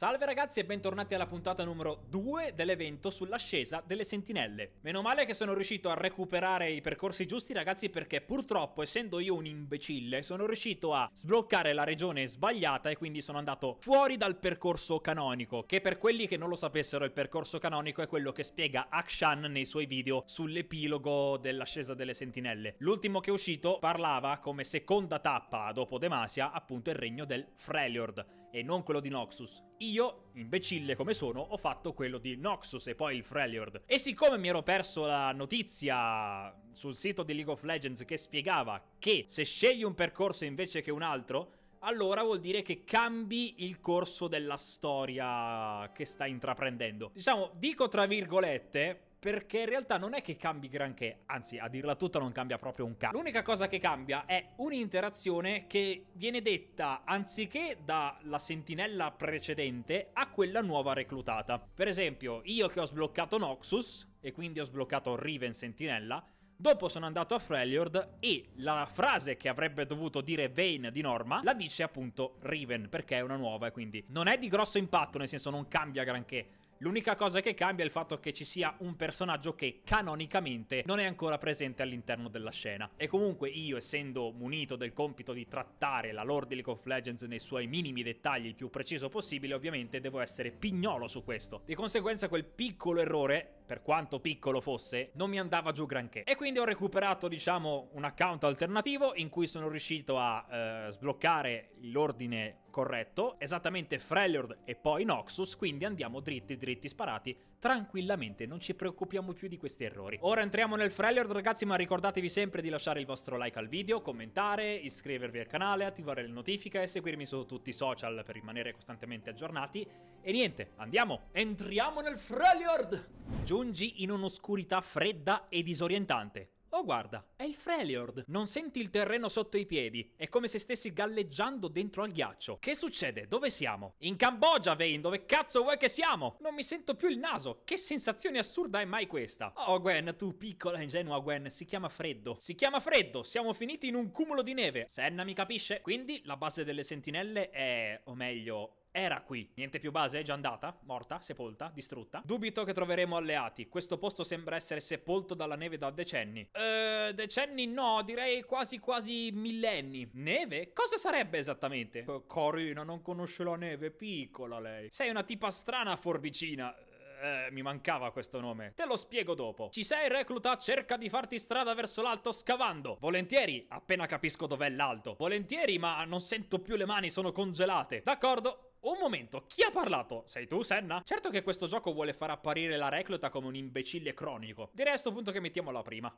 Salve ragazzi e bentornati alla puntata numero 2 dell'evento sull'ascesa delle sentinelle. Meno male che sono riuscito a recuperare i percorsi giusti ragazzi perché purtroppo essendo io un imbecille sono riuscito a sbloccare la regione sbagliata e quindi sono andato fuori dal percorso canonico che per quelli che non lo sapessero il percorso canonico è quello che spiega Akshan nei suoi video sull'epilogo dell'ascesa delle sentinelle. L'ultimo che è uscito parlava come seconda tappa dopo Demasia appunto il regno del Freljord e non quello di Noxus. Io, imbecille come sono, ho fatto quello di Noxus e poi il Freljord. E siccome mi ero perso la notizia sul sito di League of Legends che spiegava che se scegli un percorso invece che un altro, allora vuol dire che cambi il corso della storia che stai intraprendendo. Diciamo, dico tra virgolette, perché in realtà non è che cambi granché, anzi a dirla tutta non cambia proprio un cazzo. L'unica cosa che cambia è un'interazione che viene detta anziché dalla sentinella precedente a quella nuova reclutata. Per esempio, io che ho sbloccato Noxus e quindi ho sbloccato Riven Sentinella, Dopo sono andato a Freljord e la frase che avrebbe dovuto dire Vayne di Norma la dice appunto Riven perché è una nuova e quindi non è di grosso impatto, nel senso non cambia granché, L'unica cosa che cambia è il fatto che ci sia un personaggio che canonicamente non è ancora presente all'interno della scena. E comunque io, essendo munito del compito di trattare la lore di League of Legends nei suoi minimi dettagli il più preciso possibile, ovviamente devo essere pignolo su questo. Di conseguenza quel piccolo errore per quanto piccolo fosse, non mi andava giù granché. E quindi ho recuperato, diciamo, un account alternativo in cui sono riuscito a eh, sbloccare l'ordine Corretto, esattamente Freljord e poi Noxus, quindi andiamo dritti dritti sparati tranquillamente, non ci preoccupiamo più di questi errori. Ora entriamo nel Freljord ragazzi, ma ricordatevi sempre di lasciare il vostro like al video, commentare, iscrivervi al canale, attivare le notifiche e seguirmi su tutti i social per rimanere costantemente aggiornati. E niente, andiamo, entriamo nel Freljord! Giungi in un'oscurità fredda e disorientante. Oh guarda, è il Freljord! Non senti il terreno sotto i piedi, è come se stessi galleggiando dentro al ghiaccio. Che succede? Dove siamo? In Cambogia, Vane, dove cazzo vuoi che siamo? Non mi sento più il naso, che sensazione assurda è mai questa? Oh Gwen, tu piccola ingenua Gwen, si chiama freddo. Si chiama freddo, siamo finiti in un cumulo di neve. Senna mi capisce? Quindi la base delle sentinelle è, o meglio, era qui. Niente più base, è già andata, morta, sepolta, distrutta. Dubito che troveremo alleati. Questo posto sembra essere sepolto dalla neve da decenni. Eh, decenni no, direi quasi quasi millenni. Neve? Cosa sarebbe esattamente? Corina, non conosce la neve, piccola lei. Sei una tipa strana, forbicina. Eh, mi mancava questo nome. Te lo spiego dopo. Ci sei recluta? Cerca di farti strada verso l'alto scavando. Volentieri, appena capisco dov'è l'alto. Volentieri, ma non sento più le mani, sono congelate. D'accordo, un momento, chi ha parlato? Sei tu, Senna? Certo che questo gioco vuole far apparire la recluta come un imbecille cronico. Direi a sto punto che mettiamo prima.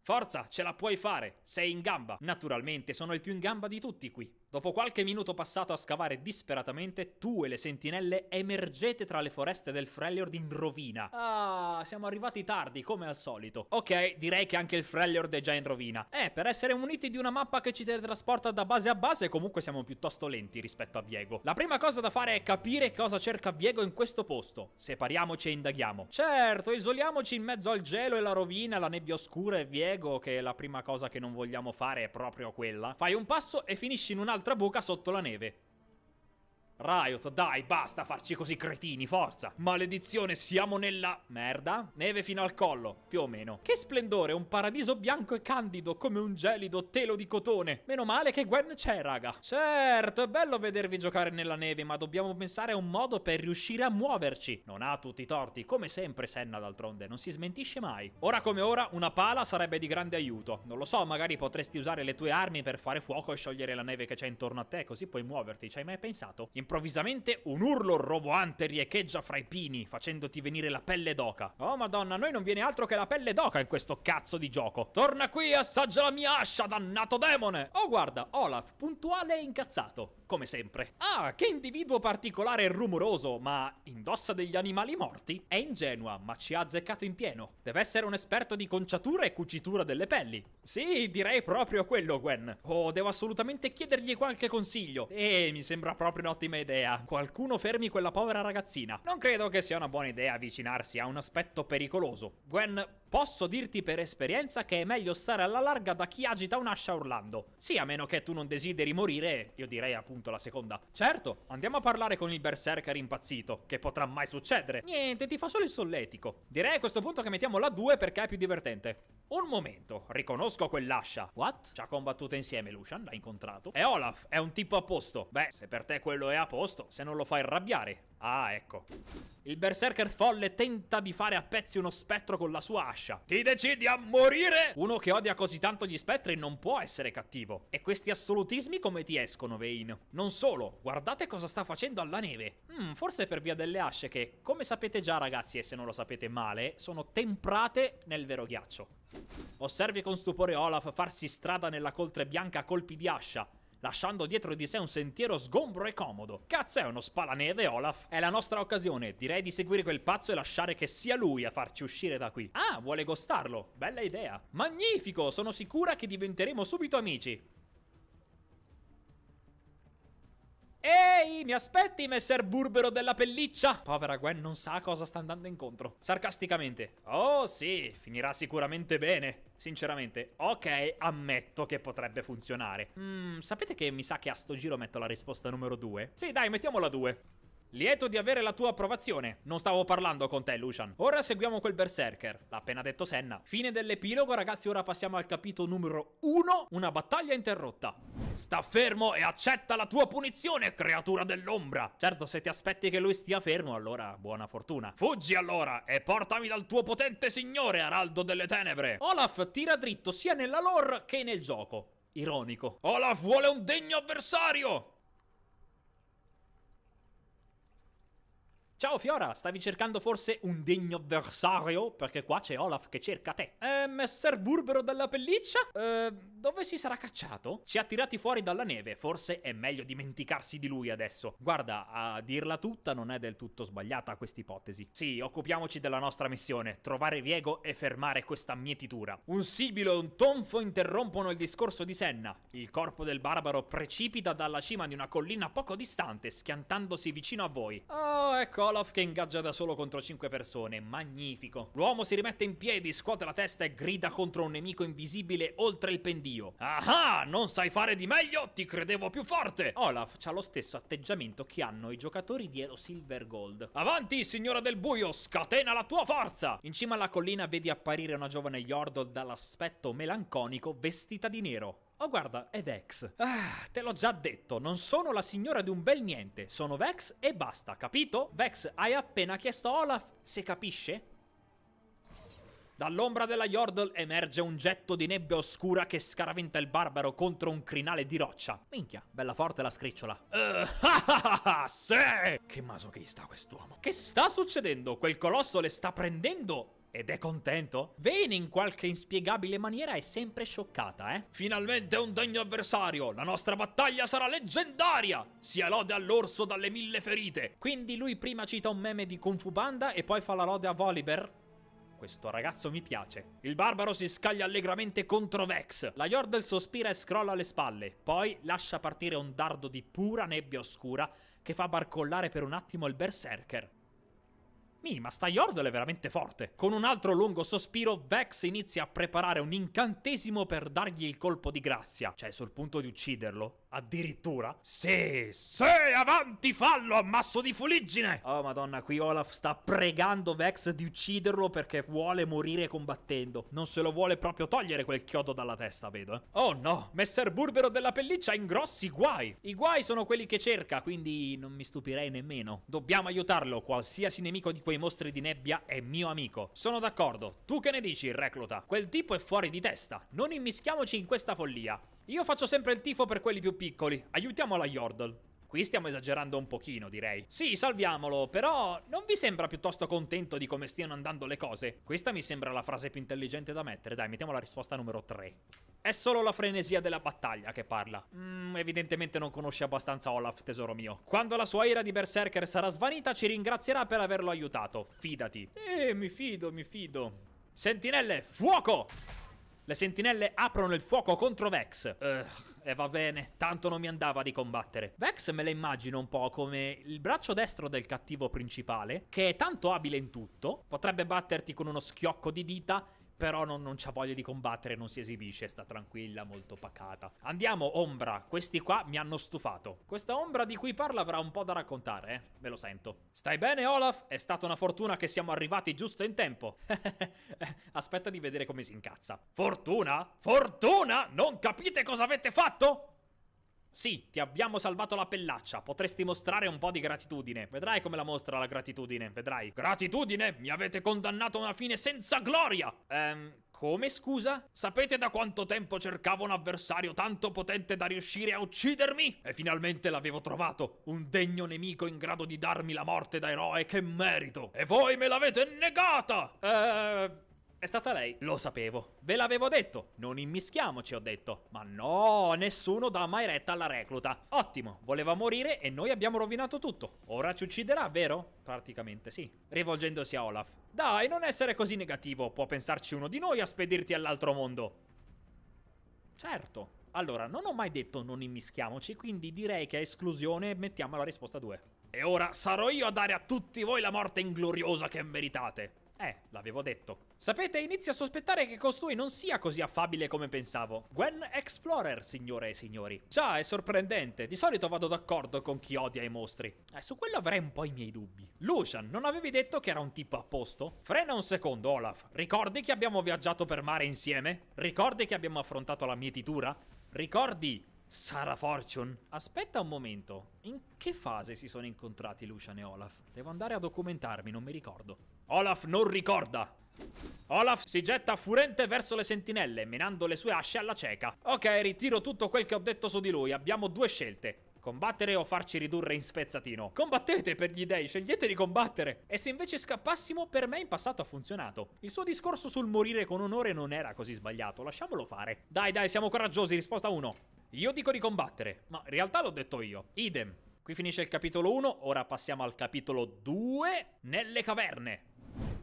Forza, ce la puoi fare, sei in gamba. Naturalmente, sono il più in gamba di tutti qui. Dopo qualche minuto passato a scavare disperatamente, tu e le sentinelle emergete tra le foreste del Freljord in rovina. Ah, siamo arrivati tardi, come al solito. Ok, direi che anche il Freljord è già in rovina. Eh, per essere muniti di una mappa che ci teletrasporta da base a base, comunque siamo piuttosto lenti rispetto a Viego. La prima cosa da fare è capire cosa cerca Viego in questo posto. Separiamoci e indaghiamo. Certo, isoliamoci in mezzo al gelo e la rovina, la nebbia oscura e Viego, che la prima cosa che non vogliamo fare è proprio quella. Fai un passo e finisci in un altro un'altra buca sotto la neve. Riot, dai, basta farci così cretini, forza. Maledizione, siamo nella... Merda. Neve fino al collo, più o meno. Che splendore, un paradiso bianco e candido, come un gelido telo di cotone. Meno male che Gwen c'è, raga. Certo, è bello vedervi giocare nella neve, ma dobbiamo pensare a un modo per riuscire a muoverci. Non ha tutti i torti, come sempre Senna d'altronde, non si smentisce mai. Ora come ora, una pala sarebbe di grande aiuto. Non lo so, magari potresti usare le tue armi per fare fuoco e sciogliere la neve che c'è intorno a te, così puoi muoverti. Ci hai mai pensato? In Improvvisamente un urlo roboante riecheggia fra i pini, facendoti venire la pelle d'oca. Oh madonna, a noi non viene altro che la pelle d'oca in questo cazzo di gioco. Torna qui e assaggia la mia ascia, dannato demone! Oh guarda, Olaf, puntuale e incazzato come sempre. Ah, che individuo particolare e rumoroso, ma indossa degli animali morti? È ingenua, ma ci ha azzeccato in pieno. Deve essere un esperto di conciatura e cucitura delle pelli. Sì, direi proprio quello, Gwen. Oh, devo assolutamente chiedergli qualche consiglio. Eh, mi sembra proprio un'ottima idea. Qualcuno fermi quella povera ragazzina. Non credo che sia una buona idea avvicinarsi a un aspetto pericoloso. Gwen, posso dirti per esperienza che è meglio stare alla larga da chi agita un'ascia urlando. Sì, a meno che tu non desideri morire, io direi appunto appunto la seconda. Certo, andiamo a parlare con il berserker impazzito, che potrà mai succedere. Niente, ti fa solo il solletico. Direi a questo punto che mettiamo la 2 perché è più divertente. Un momento, riconosco quell'ascia. What? Ci ha combattuto insieme Lucian, l'ha incontrato. E Olaf, è un tipo a posto. Beh, se per te quello è a posto, se non lo fai arrabbiare. Ah, ecco. Il berserker folle tenta di fare a pezzi uno spettro con la sua ascia. Ti decidi a morire? Uno che odia così tanto gli spettri non può essere cattivo. E questi assolutismi come ti escono, Vein? Non solo, guardate cosa sta facendo alla neve. Mm, forse per via delle asce che, come sapete già ragazzi e se non lo sapete male, sono temprate nel vero ghiaccio. Osservi con stupore Olaf farsi strada nella coltre bianca a colpi di ascia, lasciando dietro di sé un sentiero sgombro e comodo. Cazzo è uno spalaneve, Olaf? È la nostra occasione, direi di seguire quel pazzo e lasciare che sia lui a farci uscire da qui. Ah, vuole gostarlo, bella idea. Magnifico, sono sicura che diventeremo subito amici. Ehi, mi aspetti, messer burbero della pelliccia? Povera Gwen non sa cosa sta andando incontro. Sarcasticamente. Oh sì, finirà sicuramente bene. Sinceramente, ok, ammetto che potrebbe funzionare. Mmm, sapete che mi sa che a sto giro metto la risposta numero 2? Sì, dai, mettiamola 2. Lieto di avere la tua approvazione. Non stavo parlando con te, Lucian. Ora seguiamo quel berserker. L'ha appena detto Senna. Fine dell'epilogo, ragazzi. Ora passiamo al capitolo numero 1. Una battaglia interrotta. Sta fermo e accetta la tua punizione, creatura dell'ombra. Certo, se ti aspetti che lui stia fermo, allora buona fortuna. Fuggi allora e portami dal tuo potente signore, araldo delle tenebre. Olaf tira dritto sia nella lore che nel gioco. Ironico. Olaf vuole un degno avversario! Ciao Fiora, stavi cercando forse un degno avversario? Perché qua c'è Olaf che cerca te. Eh, messer Burbero della pelliccia? Eh, dove si sarà cacciato? Ci ha tirati fuori dalla neve, forse è meglio dimenticarsi di lui adesso. Guarda, a dirla tutta non è del tutto sbagliata questa ipotesi. Sì, occupiamoci della nostra missione, trovare Viego e fermare questa mietitura. Un sibilo e un tonfo interrompono il discorso di Senna. Il corpo del barbaro precipita dalla cima di una collina poco distante, schiantandosi vicino a voi. Oh, ecco Olaf che ingaggia da solo contro 5 persone, magnifico. L'uomo si rimette in piedi, scuote la testa e grida contro un nemico invisibile oltre il pendio. Ah non sai fare di meglio? Ti credevo più forte! Olaf ha lo stesso atteggiamento che hanno i giocatori di Elo Silver Gold. Avanti, signora del buio, scatena la tua forza! In cima alla collina vedi apparire una giovane Yordle dall'aspetto melanconico vestita di nero. Oh guarda, è Vex. Ah, te l'ho già detto, non sono la signora di un bel niente, sono Vex e basta, capito? Vex, hai appena chiesto a Olaf se capisce? Dall'ombra della Yordle emerge un getto di nebbia oscura che scaraventa il barbaro contro un crinale di roccia. Minchia, bella forte la scricciola. Uh, ah, ah, ah, sì! Che masochista quest'uomo. Che sta succedendo? Quel colosso le sta prendendo ed è contento? Vane in qualche inspiegabile maniera è sempre scioccata, eh? Finalmente un degno avversario! La nostra battaglia sarà leggendaria! Sia lode all'orso dalle mille ferite! Quindi lui prima cita un meme di Kung Fu Panda e poi fa la lode a Volibear? questo ragazzo mi piace. Il barbaro si scaglia allegramente contro Vex. La Yordle sospira e scrolla le spalle, poi lascia partire un dardo di pura nebbia oscura che fa barcollare per un attimo il berserker ma sta Yordle è veramente forte. Con un altro lungo sospiro, Vex inizia a preparare un incantesimo per dargli il colpo di grazia, cioè sul punto di ucciderlo. Addirittura? Sì, sì, avanti fallo, ammasso di fuliggine! Oh madonna, qui Olaf sta pregando Vex di ucciderlo perché vuole morire combattendo. Non se lo vuole proprio togliere quel chiodo dalla testa, vedo, eh. Oh no, messer Burbero della pelliccia ha in grossi guai. I guai sono quelli che cerca, quindi non mi stupirei nemmeno. Dobbiamo aiutarlo, qualsiasi nemico di quei mostri di nebbia è mio amico. Sono d'accordo, tu che ne dici, recluta? Quel tipo è fuori di testa, non immischiamoci in questa follia. Io faccio sempre il tifo per quelli più piccoli. Aiutiamo la Yordle. Qui stiamo esagerando un pochino, direi. Sì, salviamolo, però non vi sembra piuttosto contento di come stiano andando le cose? Questa mi sembra la frase più intelligente da mettere. Dai, mettiamo la risposta numero 3. È solo la frenesia della battaglia che parla. Mm, evidentemente non conosce abbastanza Olaf, tesoro mio. Quando la sua ira di Berserker sarà svanita, ci ringrazierà per averlo aiutato. Fidati. Eh, mi fido, mi fido. Sentinelle, fuoco! Le sentinelle aprono il fuoco contro Vex. Eh, e va bene, tanto non mi andava di combattere. Vex me la immagino un po' come il braccio destro del cattivo principale, che è tanto abile in tutto, potrebbe batterti con uno schiocco di dita però non, non ha voglia di combattere, non si esibisce, sta tranquilla, molto pacata. Andiamo, Ombra, questi qua mi hanno stufato. Questa Ombra di cui parla avrà un po' da raccontare, eh, ve lo sento. Stai bene, Olaf? È stata una fortuna che siamo arrivati giusto in tempo. Aspetta di vedere come si incazza. Fortuna? Fortuna? Non capite cosa avete fatto? Sì, ti abbiamo salvato la pellaccia, potresti mostrare un po' di gratitudine. Vedrai come la mostra la gratitudine, vedrai. Gratitudine? Mi avete condannato a una fine senza gloria! Ehm, come scusa? Sapete da quanto tempo cercavo un avversario tanto potente da riuscire a uccidermi? E finalmente l'avevo trovato, un degno nemico in grado di darmi la morte da eroe che merito. E voi me l'avete negata! Ehm... È stata lei, lo sapevo. Ve l'avevo detto, non immischiamoci, ho detto. Ma no, nessuno dà mai retta alla recluta. Ottimo, voleva morire e noi abbiamo rovinato tutto. Ora ci ucciderà, vero? Praticamente sì. Rivolgendosi a Olaf. Dai, non essere così negativo, può pensarci uno di noi a spedirti all'altro mondo. Certo. Allora, non ho mai detto non immischiamoci, quindi direi che a esclusione mettiamo la risposta 2. E ora sarò io a dare a tutti voi la morte ingloriosa che meritate. Eh, l'avevo detto. Sapete, inizio a sospettare che costui non sia così affabile come pensavo. Gwen Explorer, signore e signori. Già, è sorprendente. Di solito vado d'accordo con chi odia i mostri. Eh, su quello avrei un po' i miei dubbi. Lucian, non avevi detto che era un tipo a posto? Frena un secondo, Olaf. Ricordi che abbiamo viaggiato per mare insieme? Ricordi che abbiamo affrontato la mietitura? Ricordi Sarah Fortune. Aspetta un momento, in che fase si sono incontrati Lucian e Olaf? Devo andare a documentarmi, non mi ricordo. Olaf non ricorda. Olaf si getta furente verso le sentinelle, menando le sue asce alla cieca. Ok, ritiro tutto quel che ho detto su di lui, abbiamo due scelte. Combattere o farci ridurre in spezzatino? Combattete per gli dei, scegliete di combattere! E se invece scappassimo, per me in passato ha funzionato. Il suo discorso sul morire con onore non era così sbagliato, lasciamolo fare. Dai, dai, siamo coraggiosi, risposta 1. Io dico di combattere, ma in realtà l'ho detto io. Idem. Qui finisce il capitolo 1, ora passiamo al capitolo 2, nelle caverne.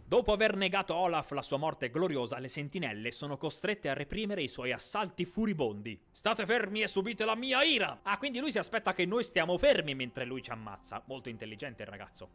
Dopo aver negato a Olaf la sua morte gloriosa, le sentinelle sono costrette a reprimere i suoi assalti furibondi. State fermi e subite la mia ira! Ah, quindi lui si aspetta che noi stiamo fermi mentre lui ci ammazza. Molto intelligente il ragazzo.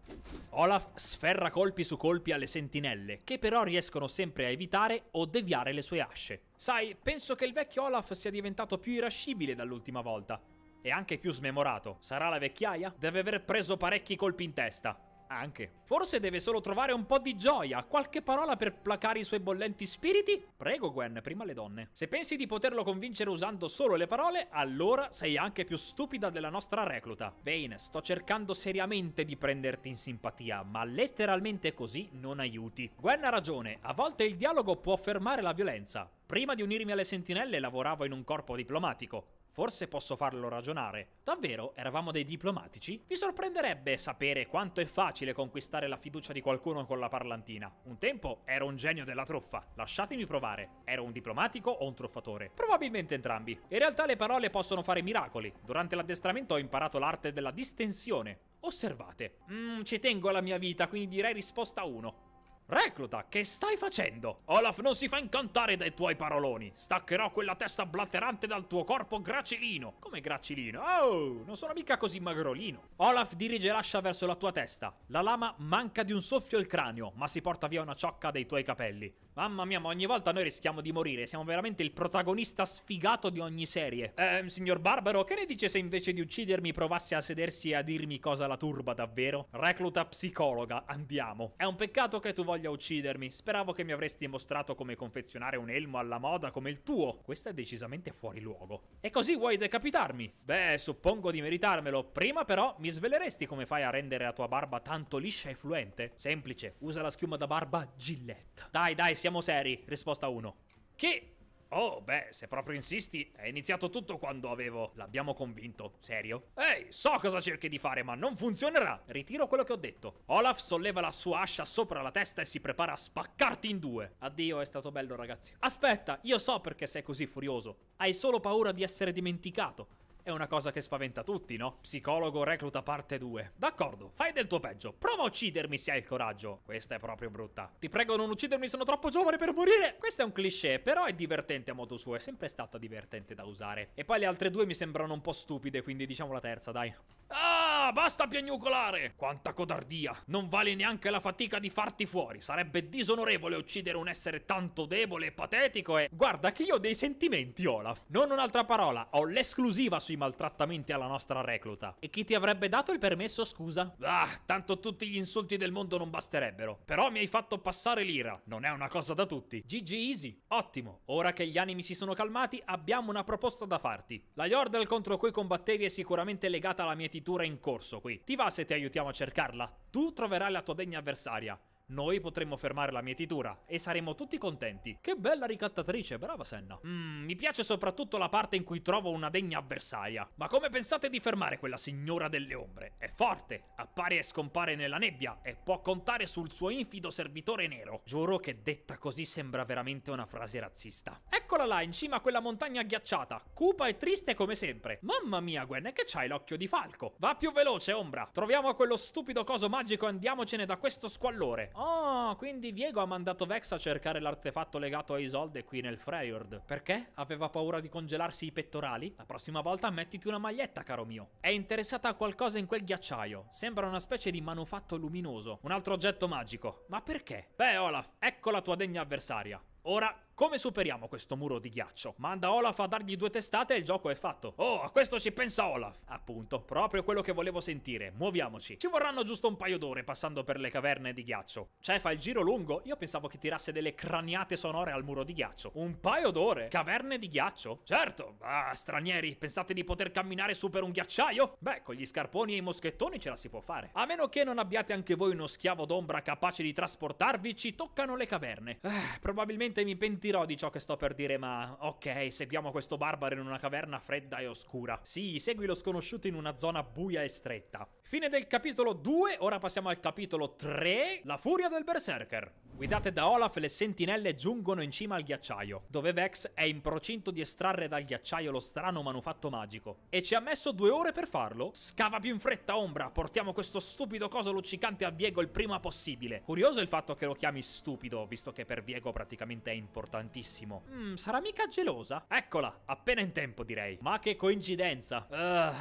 Olaf sferra colpi su colpi alle sentinelle, che però riescono sempre a evitare o deviare le sue asce. Sai, penso che il vecchio Olaf sia diventato più irascibile dall'ultima volta. E anche più smemorato. Sarà la vecchiaia? Deve aver preso parecchi colpi in testa. Anche. Forse deve solo trovare un po' di gioia, qualche parola per placare i suoi bollenti spiriti? Prego Gwen, prima le donne. Se pensi di poterlo convincere usando solo le parole, allora sei anche più stupida della nostra recluta. Vane, sto cercando seriamente di prenderti in simpatia, ma letteralmente così non aiuti. Gwen ha ragione, a volte il dialogo può fermare la violenza. Prima di unirmi alle sentinelle lavoravo in un corpo diplomatico. Forse posso farlo ragionare. Davvero, eravamo dei diplomatici? Vi sorprenderebbe sapere quanto è facile conquistare la fiducia di qualcuno con la parlantina. Un tempo ero un genio della truffa. Lasciatemi provare. Ero un diplomatico o un truffatore? Probabilmente entrambi. In realtà le parole possono fare miracoli. Durante l'addestramento ho imparato l'arte della distensione. Osservate. Mmm, ci tengo alla mia vita, quindi direi risposta 1. Recluta, che stai facendo? Olaf non si fa incantare dai tuoi paroloni. Staccherò quella testa blatterante dal tuo corpo gracilino. Come gracilino? Oh, non sono mica così magrolino. Olaf dirige l'ascia verso la tua testa. La lama manca di un soffio il cranio, ma si porta via una ciocca dei tuoi capelli. Mamma mia, ma ogni volta noi rischiamo di morire. Siamo veramente il protagonista sfigato di ogni serie. Ehm, signor Barbaro, che ne dice se invece di uccidermi provasse a sedersi e a dirmi cosa la turba davvero? Recluta psicologa, andiamo. È un peccato che tu voglia voglia uccidermi. Speravo che mi avresti mostrato come confezionare un elmo alla moda come il tuo. Questo è decisamente fuori luogo. E così vuoi decapitarmi? Beh, suppongo di meritarmelo. Prima però mi sveleresti come fai a rendere la tua barba tanto liscia e fluente? Semplice, usa la schiuma da barba Gillette. Dai, dai, siamo seri. Risposta 1. Che Oh, beh, se proprio insisti, è iniziato tutto quando avevo... L'abbiamo convinto, serio? Ehi, so cosa cerchi di fare, ma non funzionerà! Ritiro quello che ho detto. Olaf solleva la sua ascia sopra la testa e si prepara a spaccarti in due. Addio, è stato bello, ragazzi. Aspetta, io so perché sei così furioso. Hai solo paura di essere dimenticato è una cosa che spaventa tutti, no? Psicologo recluta parte 2. D'accordo, fai del tuo peggio. Prova a uccidermi se hai il coraggio. Questa è proprio brutta. Ti prego non uccidermi, sono troppo giovane per morire. Questo è un cliché, però è divertente a modo suo. È sempre stata divertente da usare. E poi le altre due mi sembrano un po' stupide, quindi diciamo la terza, dai. Ah, basta piagnucolare! Quanta codardia! Non vale neanche la fatica di farti fuori. Sarebbe disonorevole uccidere un essere tanto debole e patetico e... Guarda che io ho dei sentimenti, Olaf. Non un'altra parola, ho l'esclusiva sui maltrattamenti alla nostra recluta. E chi ti avrebbe dato il permesso, scusa? Ah, tanto tutti gli insulti del mondo non basterebbero. Però mi hai fatto passare l'ira. Non è una cosa da tutti. GG Easy. Ottimo. Ora che gli animi si sono calmati, abbiamo una proposta da farti. La Yordle contro cui combattevi è sicuramente legata alla mia mietitura in corso qui. Ti va se ti aiutiamo a cercarla? Tu troverai la tua degna avversaria noi potremmo fermare la mietitura e saremo tutti contenti. Che bella ricattatrice, brava Senna. Mmm, mi piace soprattutto la parte in cui trovo una degna avversaria. Ma come pensate di fermare quella signora delle ombre? È forte, appare e scompare nella nebbia e può contare sul suo infido servitore nero. Giuro che detta così sembra veramente una frase razzista. Eccola là, in cima a quella montagna ghiacciata, cupa e triste come sempre. Mamma mia, Gwen, che c'hai l'occhio di falco? Va più veloce, Ombra. Troviamo quello stupido coso magico e andiamocene da questo squallore. Oh, quindi Viego ha mandato Vex a cercare l'artefatto legato a Isolde qui nel Freyord. Perché? Aveva paura di congelarsi i pettorali? La prossima volta mettiti una maglietta, caro mio. È interessata a qualcosa in quel ghiacciaio. Sembra una specie di manufatto luminoso. Un altro oggetto magico. Ma perché? Beh, Olaf, ecco la tua degna avversaria. Ora come superiamo questo muro di ghiaccio? Manda Olaf a dargli due testate e il gioco è fatto. Oh, a questo ci pensa Olaf! Appunto, proprio quello che volevo sentire. Muoviamoci. Ci vorranno giusto un paio d'ore passando per le caverne di ghiaccio. Cioè, fa il giro lungo? Io pensavo che tirasse delle craniate sonore al muro di ghiaccio. Un paio d'ore? Caverne di ghiaccio? Certo! Ah, stranieri, pensate di poter camminare su per un ghiacciaio? Beh, con gli scarponi e i moschettoni ce la si può fare. A meno che non abbiate anche voi uno schiavo d'ombra capace di trasportarvi, ci toccano le caverne. Ah, probabilmente mi pentirò pentirò di ciò che sto per dire, ma ok, seguiamo questo barbaro in una caverna fredda e oscura. Sì, segui lo sconosciuto in una zona buia e stretta. Fine del capitolo 2, ora passiamo al capitolo 3, la furia del berserker. Guidate da Olaf, le sentinelle giungono in cima al ghiacciaio, dove Vex è in procinto di estrarre dal ghiacciaio lo strano manufatto magico. E ci ha messo due ore per farlo? Scava più in fretta, Ombra, portiamo questo stupido coso luccicante a Viego il prima possibile. Curioso il fatto che lo chiami stupido, visto che per Viego praticamente è importantissimo. Mmm, sarà mica gelosa? Eccola, appena in tempo direi. Ma che coincidenza. Uh,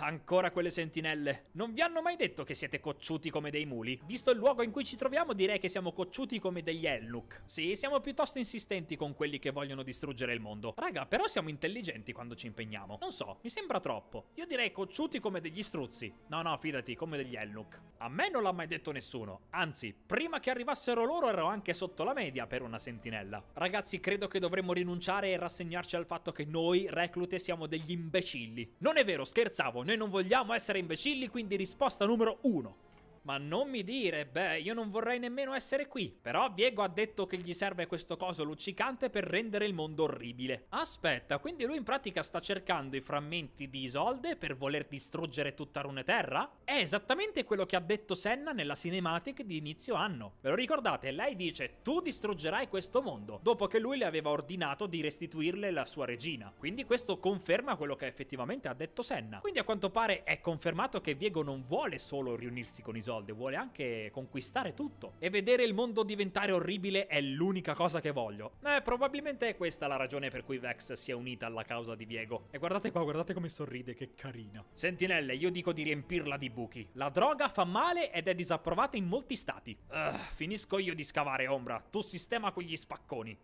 ancora quelle sentinelle. Non vi hanno mai mai detto che siete cocciuti come dei muli? Visto il luogo in cui ci troviamo direi che siamo cocciuti come degli Elluk. Sì, siamo piuttosto insistenti con quelli che vogliono distruggere il mondo. Raga, però siamo intelligenti quando ci impegniamo. Non so, mi sembra troppo. Io direi cocciuti come degli struzzi. No, no, fidati, come degli Elluk. A me non l'ha mai detto nessuno. Anzi, prima che arrivassero loro ero anche sotto la media per una sentinella. Ragazzi, credo che dovremmo rinunciare e rassegnarci al fatto che noi, reclute, siamo degli imbecilli. Non è vero, scherzavo, noi non vogliamo essere imbecilli, quindi risposta numero 1 ma non mi dire, beh, io non vorrei nemmeno essere qui. Però Viego ha detto che gli serve questo coso luccicante per rendere il mondo orribile. Aspetta, quindi lui in pratica sta cercando i frammenti di Isolde per voler distruggere tutta Runeterra? È esattamente quello che ha detto Senna nella cinematic di inizio anno. Ve lo ricordate? Lei dice, tu distruggerai questo mondo, dopo che lui le aveva ordinato di restituirle la sua regina. Quindi questo conferma quello che effettivamente ha detto Senna. Quindi a quanto pare è confermato che Viego non vuole solo riunirsi con Isolde, soldi, vuole anche conquistare tutto. E vedere il mondo diventare orribile è l'unica cosa che voglio. Eh, probabilmente è questa la ragione per cui Vex si è unita alla causa di Diego. E guardate qua, guardate come sorride, che carina. Sentinelle, io dico di riempirla di buchi. La droga fa male ed è disapprovata in molti stati. Uh, finisco io di scavare, Ombra. Tu sistema quegli spacconi.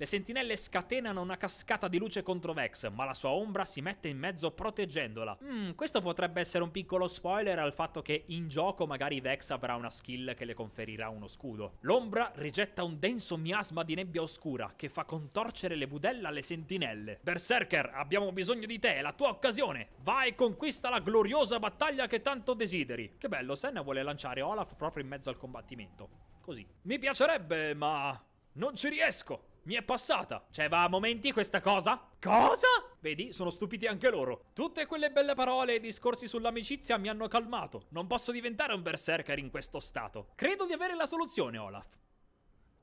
Le sentinelle scatenano una cascata di luce contro Vex, ma la sua ombra si mette in mezzo proteggendola. Mmm, questo potrebbe essere un piccolo spoiler al fatto che in gioco magari Vex avrà una skill che le conferirà uno scudo. L'ombra rigetta un denso miasma di nebbia oscura che fa contorcere le budella alle sentinelle. Berserker, abbiamo bisogno di te, è la tua occasione! Vai e conquista la gloriosa battaglia che tanto desideri! Che bello, Senna vuole lanciare Olaf proprio in mezzo al combattimento. Così. Mi piacerebbe, ma... Non ci riesco! Mi è passata. Cioè, va a momenti questa cosa? Cosa? Vedi, sono stupiti anche loro. Tutte quelle belle parole e discorsi sull'amicizia mi hanno calmato. Non posso diventare un berserker in questo stato. Credo di avere la soluzione, Olaf.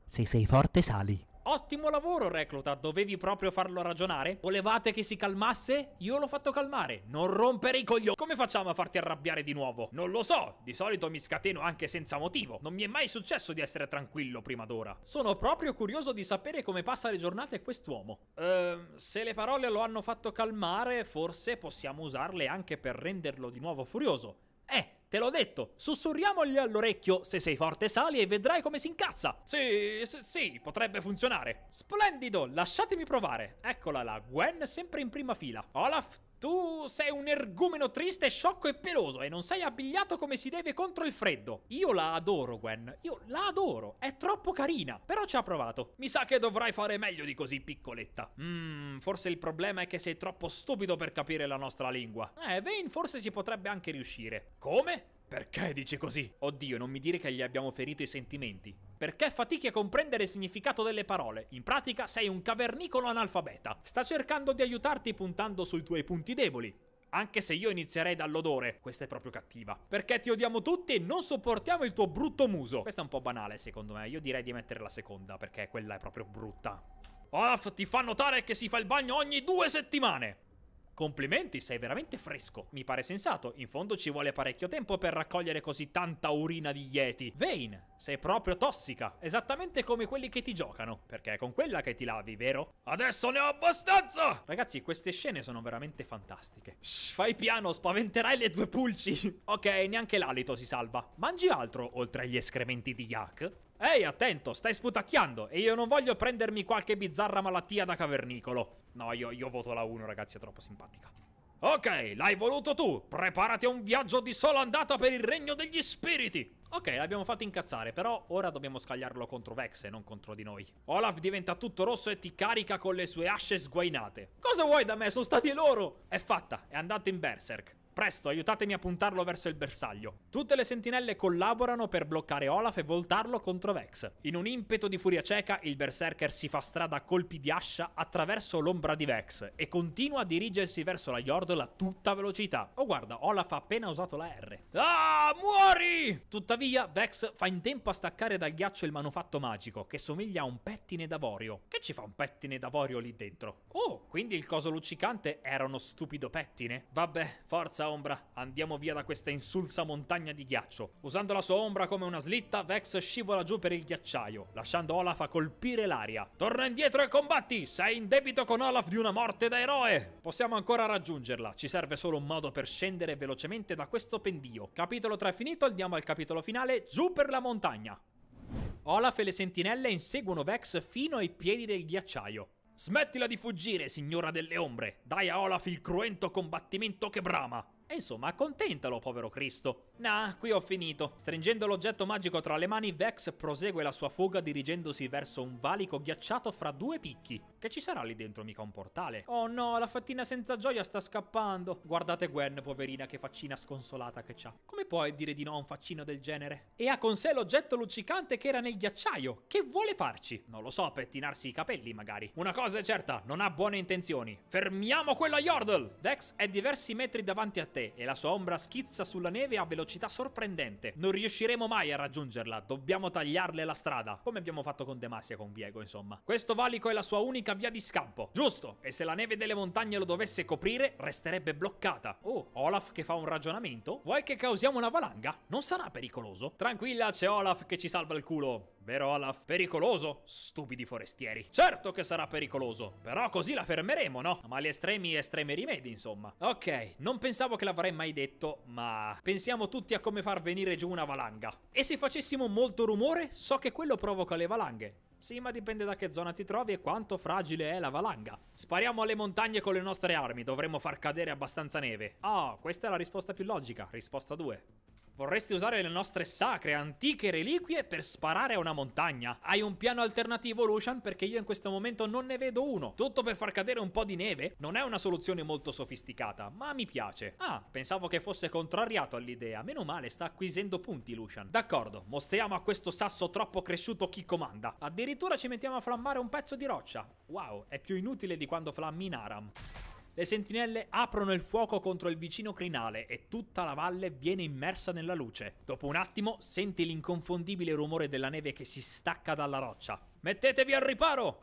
Se sei forte, sali. Ottimo lavoro, recluta. Dovevi proprio farlo ragionare? Volevate che si calmasse? Io l'ho fatto calmare. Non rompere i coglioni. Come facciamo a farti arrabbiare di nuovo? Non lo so. Di solito mi scateno anche senza motivo. Non mi è mai successo di essere tranquillo prima d'ora. Sono proprio curioso di sapere come passa le giornate quest'uomo. Ehm, se le parole lo hanno fatto calmare, forse possiamo usarle anche per renderlo di nuovo furioso. Eh, Te l'ho detto, sussurriamogli all'orecchio se sei forte sali e vedrai come si incazza. Sì, sì, potrebbe funzionare. Splendido, lasciatemi provare. Eccola là, Gwen sempre in prima fila. Olaf, tu sei un ergumeno triste, sciocco e peloso e non sei abbigliato come si deve contro il freddo. Io la adoro, Gwen. Io la adoro. È troppo carina. Però ci ha provato. Mi sa che dovrai fare meglio di così, piccoletta. Mmm, forse il problema è che sei troppo stupido per capire la nostra lingua. Eh, Vane forse ci potrebbe anche riuscire. Come? Perché dici così? Oddio, non mi dire che gli abbiamo ferito i sentimenti. Perché fatichi a comprendere il significato delle parole? In pratica sei un cavernicolo analfabeta. Sta cercando di aiutarti puntando sui tuoi punti deboli. Anche se io inizierei dall'odore, questa è proprio cattiva. Perché ti odiamo tutti e non sopportiamo il tuo brutto muso. Questa è un po' banale secondo me, io direi di mettere la seconda perché quella è proprio brutta. Olaf ti fa notare che si fa il bagno ogni due settimane. Complimenti, sei veramente fresco. Mi pare sensato, in fondo ci vuole parecchio tempo per raccogliere così tanta urina di Yeti. Vane, sei proprio tossica, esattamente come quelli che ti giocano, perché è con quella che ti lavi, vero? Adesso ne ho abbastanza! Ragazzi, queste scene sono veramente fantastiche. Shh, fai piano, spaventerai le due pulci. ok, neanche l'alito si salva. Mangi altro, oltre agli escrementi di Yak? Ehi, attento, stai sputacchiando e io non voglio prendermi qualche bizzarra malattia da cavernicolo. No, io, io voto la 1, ragazzi, è troppo simpatica. Ok, l'hai voluto tu. Preparati a un viaggio di sola andata per il regno degli spiriti. Ok, l'abbiamo fatto incazzare, però ora dobbiamo scagliarlo contro Vex e non contro di noi. Olaf diventa tutto rosso e ti carica con le sue asce sguainate. Cosa vuoi da me? Sono stati loro! È fatta, è andato in berserk. Presto, aiutatemi a puntarlo verso il bersaglio. Tutte le sentinelle collaborano per bloccare Olaf e voltarlo contro Vex. In un impeto di furia cieca, il berserker si fa strada a colpi di ascia attraverso l'ombra di Vex e continua a dirigersi verso la Yordle a tutta velocità. Oh guarda, Olaf ha appena usato la R. Ah, muori! Tuttavia, Vex fa in tempo a staccare dal ghiaccio il manufatto magico, che somiglia a un pettine d'avorio. Che ci fa un pettine d'avorio lì dentro? Oh, quindi il coso luccicante era uno stupido pettine? Vabbè, forza senza ombra, andiamo via da questa insulsa montagna di ghiaccio. Usando la sua ombra come una slitta, Vex scivola giù per il ghiacciaio, lasciando Olaf a colpire l'aria. Torna indietro e combatti! Sei in debito con Olaf di una morte da eroe! Possiamo ancora raggiungerla, ci serve solo un modo per scendere velocemente da questo pendio. Capitolo 3 finito, andiamo al capitolo finale, giù per la montagna. Olaf e le sentinelle inseguono Vex fino ai piedi del ghiacciaio. Smettila di fuggire, signora delle ombre! Dai a Olaf il cruento combattimento che brama! E insomma, accontentalo, povero Cristo. Nah, qui ho finito. Stringendo l'oggetto magico tra le mani, Vex prosegue la sua fuga dirigendosi verso un valico ghiacciato fra due picchi. Che ci sarà lì dentro mica un portale? Oh no, la fattina senza gioia sta scappando. Guardate Gwen, poverina, che faccina sconsolata che c'ha. Come puoi dire di no a un faccino del genere? E ha con sé l'oggetto luccicante che era nel ghiacciaio. Che vuole farci? Non lo so, pettinarsi i capelli magari. Una cosa è certa, non ha buone intenzioni. Fermiamo quella Yordle! Vex è diversi metri davanti a forte e la sua ombra schizza sulla neve a velocità sorprendente. Non riusciremo mai a raggiungerla, dobbiamo tagliarle la strada, come abbiamo fatto con Demasia con Diego, insomma. Questo valico è la sua unica via di scampo. Giusto, e se la neve delle montagne lo dovesse coprire, resterebbe bloccata. Oh, Olaf che fa un ragionamento? Vuoi che causiamo una valanga? Non sarà pericoloso? Tranquilla, c'è Olaf che ci salva il culo. Vero Olaf? Pericoloso? Stupidi forestieri. Certo che sarà pericoloso, però così la fermeremo, no? Ma gli estremi estremi rimedi, insomma. Ok, non pensavo che l'avrei mai detto, ma pensiamo tutti a come far venire giù una valanga. E se facessimo molto rumore, so che quello provoca le valanghe. Sì, ma dipende da che zona ti trovi e quanto fragile è la valanga. Spariamo alle montagne con le nostre armi, dovremmo far cadere abbastanza neve. Ah, oh, questa è la risposta più logica, risposta 2. Vorresti usare le nostre sacre, antiche reliquie per sparare a una montagna? Hai un piano alternativo, Lucian? Perché io in questo momento non ne vedo uno. Tutto per far cadere un po' di neve? Non è una soluzione molto sofisticata, ma mi piace. Ah, pensavo che fosse contrariato all'idea. Meno male, sta acquisendo punti, Lucian. D'accordo, mostriamo a questo sasso troppo cresciuto chi comanda. Addirittura ci mettiamo a flammare un pezzo di roccia. Wow, è più inutile di quando flammi in Aram. Le sentinelle aprono il fuoco contro il vicino crinale e tutta la valle viene immersa nella luce. Dopo un attimo senti l'inconfondibile rumore della neve che si stacca dalla roccia. Mettetevi al riparo!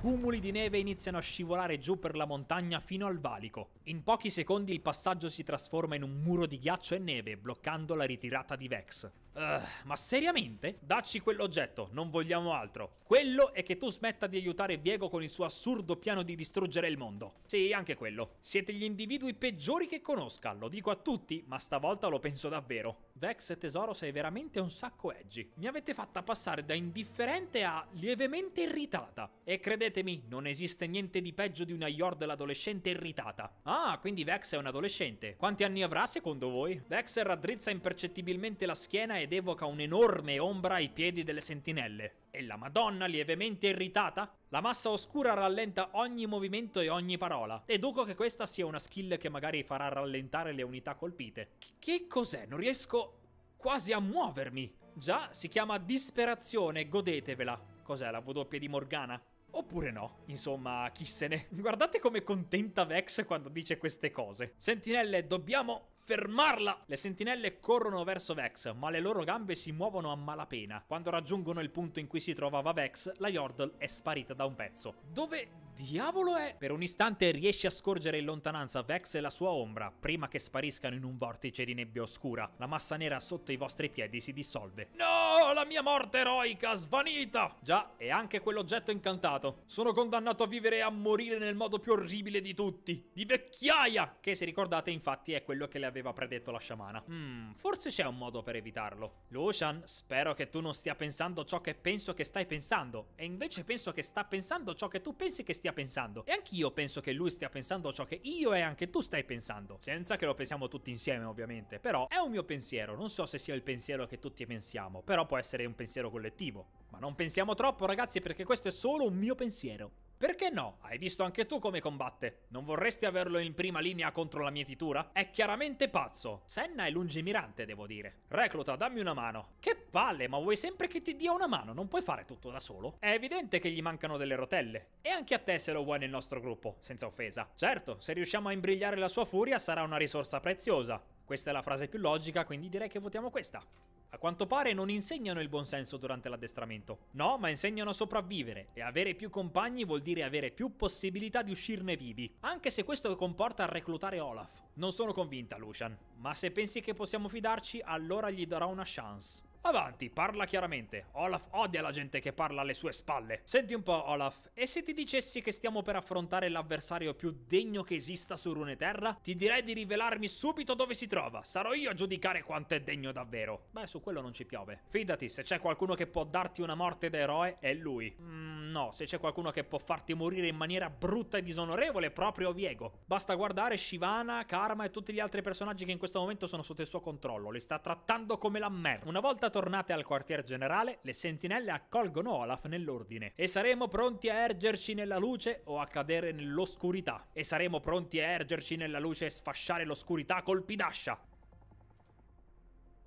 Cumuli di neve iniziano a scivolare giù per la montagna fino al valico. In pochi secondi il passaggio si trasforma in un muro di ghiaccio e neve, bloccando la ritirata di Vex. Uh, ma seriamente? Dacci quell'oggetto, non vogliamo altro. Quello è che tu smetta di aiutare Diego con il suo assurdo piano di distruggere il mondo. Sì, anche quello. Siete gli individui peggiori che conosca, lo dico a tutti, ma stavolta lo penso davvero. Vex, e tesoro, sei veramente un sacco edgy. Mi avete fatta passare da indifferente a lievemente irritata. E credetemi, non esiste niente di peggio di una Yord l'adolescente irritata. Ah, quindi Vex è un adolescente. Quanti anni avrà secondo voi? Vex raddrizza impercettibilmente la schiena e ed evoca un'enorme ombra ai piedi delle sentinelle. E la Madonna, lievemente irritata, la massa oscura rallenta ogni movimento e ogni parola. Deduco che questa sia una skill che magari farà rallentare le unità colpite. Che cos'è? Non riesco quasi a muovermi. Già, si chiama disperazione, godetevela. Cos'è la W di Morgana? Oppure no, insomma, chi se ne. Guardate come contenta Vex quando dice queste cose. Sentinelle, dobbiamo fermarla! Le sentinelle corrono verso Vex, ma le loro gambe si muovono a malapena. Quando raggiungono il punto in cui si trovava Vex, la Yordle è sparita da un pezzo. Dove diavolo è? Per un istante riesce a scorgere in lontananza Vex e la sua ombra, prima che spariscano in un vortice di nebbia oscura. La massa nera sotto i vostri piedi si dissolve. No, la mia morte eroica, svanita! Già, e anche quell'oggetto incantato. Sono condannato a vivere e a morire nel modo più orribile di tutti. Di vecchiaia! Che se ricordate infatti è quello che le aveva predetto la sciamana. Mmm, forse c'è un modo per evitarlo. Lucian, spero che tu non stia pensando ciò che penso che stai pensando. E invece penso che sta pensando ciò che tu pensi che stia stia pensando. E anch'io penso che lui stia pensando ciò che io e anche tu stai pensando. Senza che lo pensiamo tutti insieme, ovviamente. Però è un mio pensiero. Non so se sia il pensiero che tutti pensiamo. Però può essere un pensiero collettivo. Ma non pensiamo troppo, ragazzi, perché questo è solo un mio pensiero. Perché no? Hai visto anche tu come combatte? Non vorresti averlo in prima linea contro la mietitura? È chiaramente pazzo. Senna è lungimirante, devo dire. Recluta, dammi una mano. Che palle, ma vuoi sempre che ti dia una mano? Non puoi fare tutto da solo? È evidente che gli mancano delle rotelle. E anche a te se lo vuoi nel nostro gruppo, senza offesa. Certo, se riusciamo a imbrigliare la sua furia sarà una risorsa preziosa. Questa è la frase più logica, quindi direi che votiamo questa. A quanto pare non insegnano il buonsenso durante l'addestramento. No, ma insegnano a sopravvivere e avere più compagni vuol dire avere più possibilità di uscirne vivi, anche se questo comporta a reclutare Olaf. Non sono convinta, Lucian, ma se pensi che possiamo fidarci, allora gli darò una chance. Avanti, parla chiaramente. Olaf odia la gente che parla alle sue spalle. Senti un po', Olaf, e se ti dicessi che stiamo per affrontare l'avversario più degno che esista su Runeterra? Ti direi di rivelarmi subito dove si trova. Sarò io a giudicare quanto è degno davvero. Beh, su quello non ci piove. Fidati, se c'è qualcuno che può darti una morte da eroe, è lui. Mm, no, se c'è qualcuno che può farti morire in maniera brutta e disonorevole, proprio Viego. Basta guardare Shivana, Karma e tutti gli altri personaggi che in questo momento sono sotto il suo controllo. Li sta trattando come la merda. Una volta tornate al quartier generale, le sentinelle accolgono Olaf nell'ordine e saremo pronti a ergerci nella luce o a cadere nell'oscurità. E saremo pronti a ergerci nella luce e sfasciare l'oscurità colpi d'ascia.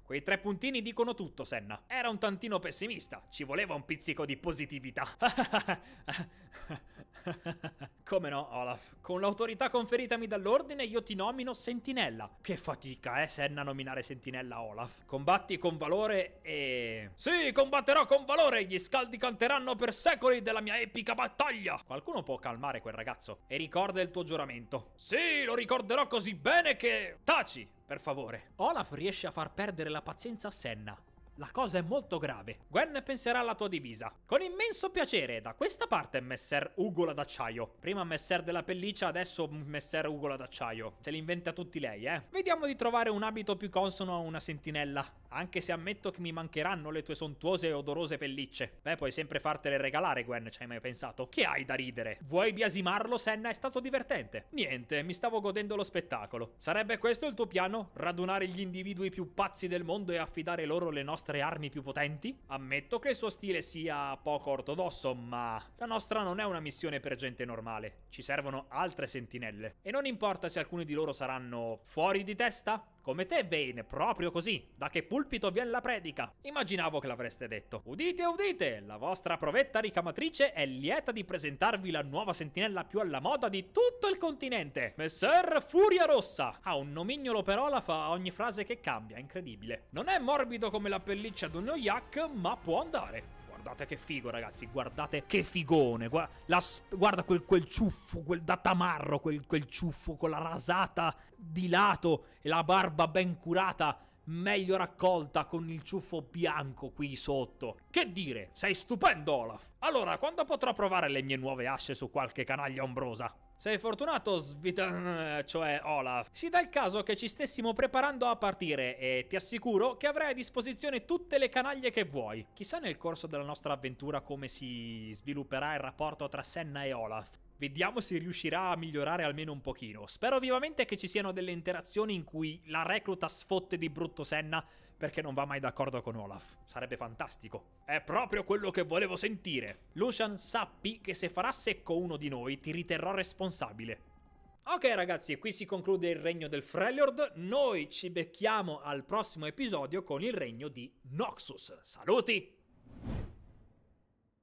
Quei tre puntini dicono tutto, Senna. Era un tantino pessimista, ci voleva un pizzico di positività. Come no, Olaf? Con l'autorità conferitami dall'ordine io ti nomino Sentinella. Che fatica, eh, Senna, nominare Sentinella Olaf. Combatti con valore e... Sì, combatterò con valore! Gli scaldi canteranno per secoli della mia epica battaglia! Qualcuno può calmare quel ragazzo? E ricorda il tuo giuramento. Sì, lo ricorderò così bene che... Taci! per favore. Olaf riesce a far perdere la pazienza a Senna, la cosa è molto grave. Gwen penserà alla tua divisa. Con immenso piacere, da questa parte messer Ugola d'acciaio. Prima messer della pelliccia, adesso messer Ugola d'acciaio. Se li inventa tutti lei, eh. Vediamo di trovare un abito più consono a una sentinella. Anche se ammetto che mi mancheranno le tue sontuose e odorose pellicce. Beh, puoi sempre fartele regalare, Gwen, ci hai mai pensato? Che hai da ridere? Vuoi biasimarlo, Senna? È stato divertente. Niente, mi stavo godendo lo spettacolo. Sarebbe questo il tuo piano? Radunare gli individui più pazzi del mondo e affidare loro le nostre nostre armi più potenti. Ammetto che il suo stile sia poco ortodosso, ma la nostra non è una missione per gente normale. Ci servono altre sentinelle. E non importa se alcuni di loro saranno fuori di testa, come te, Vane, proprio così. Da che pulpito viene la predica? Immaginavo che l'avreste detto. Udite, udite! La vostra provetta ricamatrice è lieta di presentarvi la nuova sentinella più alla moda di tutto il continente. Messer Furia Rossa! Ha un nomignolo per Olaf a ogni frase che cambia, incredibile. Non è morbido come la pelliccia di uno yak, ma può andare guardate che figo ragazzi, guardate che figone, guarda, la, guarda quel, quel, ciuffo, quel datamarro, quel, quel ciuffo con la rasata di lato e la barba ben curata meglio raccolta con il ciuffo bianco qui sotto. Che dire, sei stupendo Olaf! Allora, quando potrò provare le mie nuove asce su qualche canaglia ombrosa? Sei fortunato, Svitan, cioè Olaf. Si dà il caso che ci stessimo preparando a partire e ti assicuro che avrai a disposizione tutte le canaglie che vuoi. Chissà nel corso della nostra avventura come si svilupperà il rapporto tra Senna e Olaf. Vediamo se riuscirà a migliorare almeno un pochino. Spero vivamente che ci siano delle interazioni in cui la recluta sfotte di brutto Senna perché non va mai d'accordo con Olaf. Sarebbe fantastico. È proprio quello che volevo sentire. Lucian, sappi che se farà secco uno di noi ti riterrò responsabile. Ok ragazzi, qui si conclude il regno del Freljord, noi ci becchiamo al prossimo episodio con il regno di Noxus. Saluti!